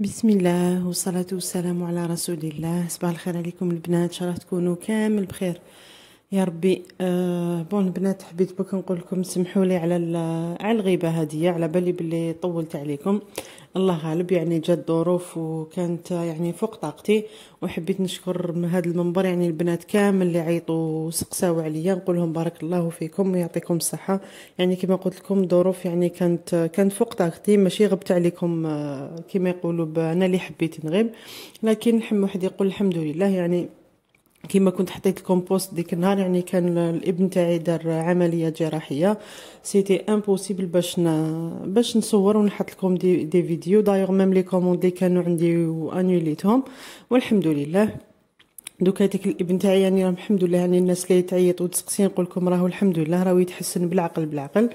بسم الله والصلاة والسلام على رسول الله صباح الخير عليكم البنات ان شاء الله تكونوا كامل بخير يا ربي آه بون بنات حبيت بك نقول لكم سمحوا لي على على الغيبه هذه على بالي بلي طولت عليكم الله غالب يعني جات ظروف وكانت يعني فوق طاقتي وحبيت نشكر من هذا المنبر يعني البنات كامل اللي عيطوا وسقساو عليا نقول لهم بارك الله فيكم ويعطيكم الصحه يعني كما قلت لكم ظروف يعني كانت كانت فوق طاقتي ماشي غبت عليكم آه، كما يقولوا انا اللي حبيت نغيب لكن حم واحد يقول الحمد لله يعني كما كنت حطيت الكومبوست ديك النهار يعني كان الابن تاعي دار عمليه جراحيه سيتي امبوسيبل باش ن... باش نصور ونحط لكم دي, دي فيديو دايوغ ميم لي كوموند لي كانوا عندي و والحمد لله دوك هذيك الابن تاعي يعني الحمد لله يعني الناس اللي تعيط وتسقسي نقول لكم راهو الحمد لله راهو يتحسن بالعقل بالعقل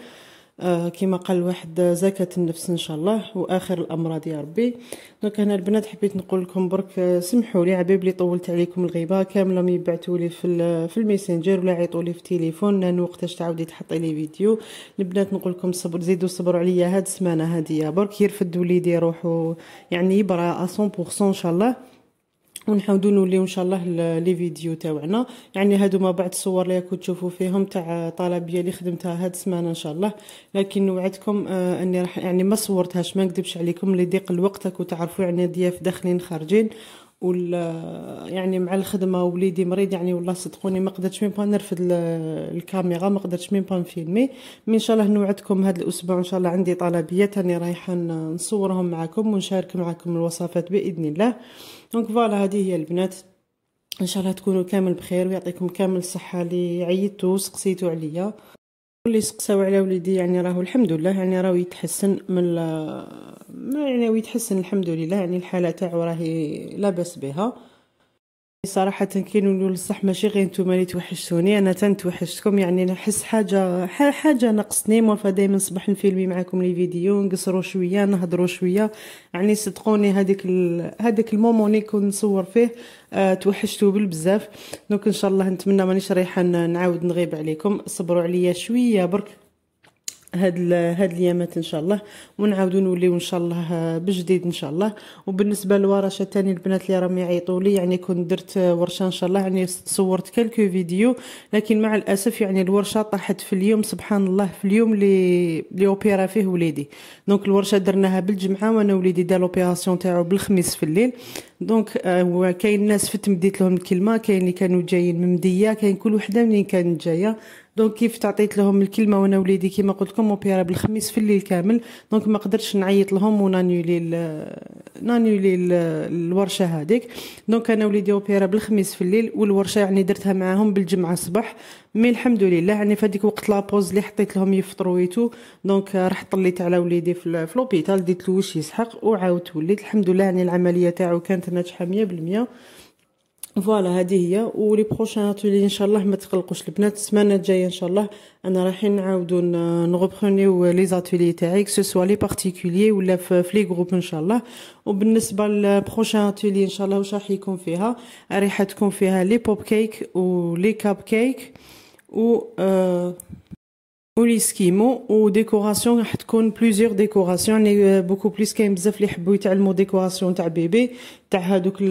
آه، كما قال واحد زكاة النفس إن شاء الله وآخر الأمراض يا ربي دونك أنا البنات حبيت نقول لكم برك آه، سمحوا لي عبيب لي طولت عليكم الغيبة كاملة ما لي في, في الميسنجر ولا عيطوا لي في تليفون لان وقتاش تعاودي تحطي لي فيديو البنات نقول لكم صبر زيدوا صبروا عليا هاد السمانة هادية برك يرفد وليدي روحو يعني يبرا 100% إن شاء الله ونحاولوا نوليو ان شاء الله لي فيديو تاعنا يعني هادو ما بعض الصور اللي راكم تشوفوا فيهم تاع طلبيه اللي خدمتها هاد السمانه ان شاء الله لكن وعدكم آه اني راح يعني ما صورتهاش ما نكذبش عليكم لضيق ضيق الوقت راكم تعرفوا يعني ضياف داخلين خارجين ولا يعني مع الخدمه وليدي مريض يعني والله صدقوني ما قدرتش مين با نرفد الكاميرا ما قدرتش مين با نفيلمي مي ان شاء الله نوعدكم هذا الاسبوع ان شاء الله عندي طلبيات راني رايحه نصورهم معكم ونشارك معكم الوصفات باذن الله دونك فوالا هذه هي البنات ان شاء الله تكونوا كامل بخير ويعطيكم كامل الصحه اللي عيطتوا وسقسيتوا عليا اللي سقساو على وليدي يعني راهو الحمد لله يعني راهو يتحسن من يعني يتحسن الحمد لله يعني الحاله تاعو راهي لاباس بها صراحة كي نقولوا للصح ماشي غير نتوما اللي توحشتوني انا وحشتكم يعني نحس حاجة حاجة نقصتني مورفا دايما صباح نفيلمي معاكم لي فيديو نقصروا شوية نهضروا شوية يعني صدقوني هذيك ال... هذاك المومون اللي كنت نصور فيه أه توحشتو بالبزاف دونك ان شاء الله نتمنى مانيش رايحة نعاود نغيب عليكم صبروا عليا شوية برك هاد هاد اليامات ان شاء الله ونعاودو نوليو ان شاء الله آه، بجديد ان شاء الله وبالنسبه للورشه تاني البنات اللي راهم يعيطوا لي يعني كنت درت آه، ورشه ان شاء الله يعني صورت كلكو فيديو لكن مع الاسف يعني الورشه طاحت في اليوم سبحان الله في اليوم اللي اللي اوبيرا فيه وليدي دونك الورشه درناها بالجمعه وانا وليدي دار لوبيراسيون تاعو بالخميس في الليل دونك آه، كاين ناس فت مديت لهم الكلمه كاين اللي كانوا جايين من مديه كاين كل وحده منين كانت جايه دونك كيف تعطيت لهم الكلمه وانا وليدي كيما قلت لكم اوبيرا بالخميس في الليل كامل دونك ما قدرتش نعيط لهم ونانيولي ال... نانيولي ال... الورشه هذيك دونك انا وليدي اوبيرا بالخميس في الليل والورشه يعني درتها معاهم بالجمعه الصباح مي الحمد لله يعني في هذيك وقت لابوز اللي حطيت لهم يفطروا ويتو دونك رحت طليت على وليدي في لوبيتال ديت له واش يسحق وعاودت وليت الحمد لله يعني العمليه تاعو كانت ناجحه 100% فوالا هذه هي ولي بروشان اتولي ان شاء الله ما تقلقوش البنات السمانه الجايه ان شاء الله انا رايحين نعاودو نغوبرونيو لي زاتولي تاعي كسو سوا لي بارتيكولي ولا في لي جروب ان شاء الله وبالنسبه للبروشان اتولي ان شاء الله واش راح يكون فيها راح تكون فيها لي بوب كيك ولي كاب كيك و سكيمو و ديكوراسيون راح تكون بليزيور ديكوراسيون يعني بوكو euh, بليس كاين بزاف اللي يحبوا يتعلموا ديكوراسيون تاع بيبي تاع هذوك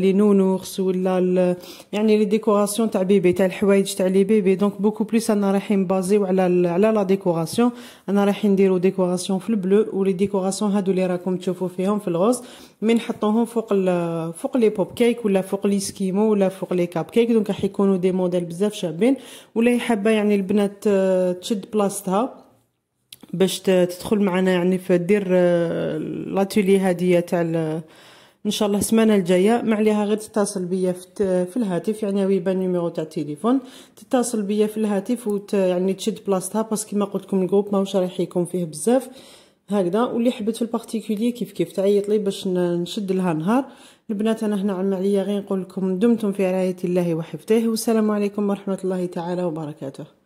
لي نونورس ولا يعني لي ديكوراسيون تاع بيبي تاع الحوايج تاع لي بيبي دونك بوكو بلوس انا رايحين نبازيو على ال على لا ديكوراسيون انا رايحين نديرو ديكوراسيون في البلو ولي ديكوراسيون هادو لي راكم تشوفو فيهم في الغوص من نحطوهم فوق فوق لي بوب كيك ولا فوق لي سكيمو ولا فوق لي كاب كيك دونك راح يكونوا دي موديل بزاف شابين ولا حابه يعني البنات آه، تشد بلاصتها باش تدخل معنا يعني في دير آه، لاتولي هاديه تاع ان شاء الله السمانه الجايه ما عليها غير تتصل بيا في, في الهاتف يعني ويبان نيميرو تاع التليفون تتصل بيا في الهاتف وت يعني تشد بلاصتها باسكو كيما قلتلكم الجروب ماهوش رايح يكون فيه بزاف هكذا واللي حبت في البارتيكولي كيف كيف تعيط لي باش نشد لها نهار البنات انا هنا عم عليا غير نقول لكم دمتم في رعايه الله وحفظه والسلام عليكم ورحمه الله تعالى وبركاته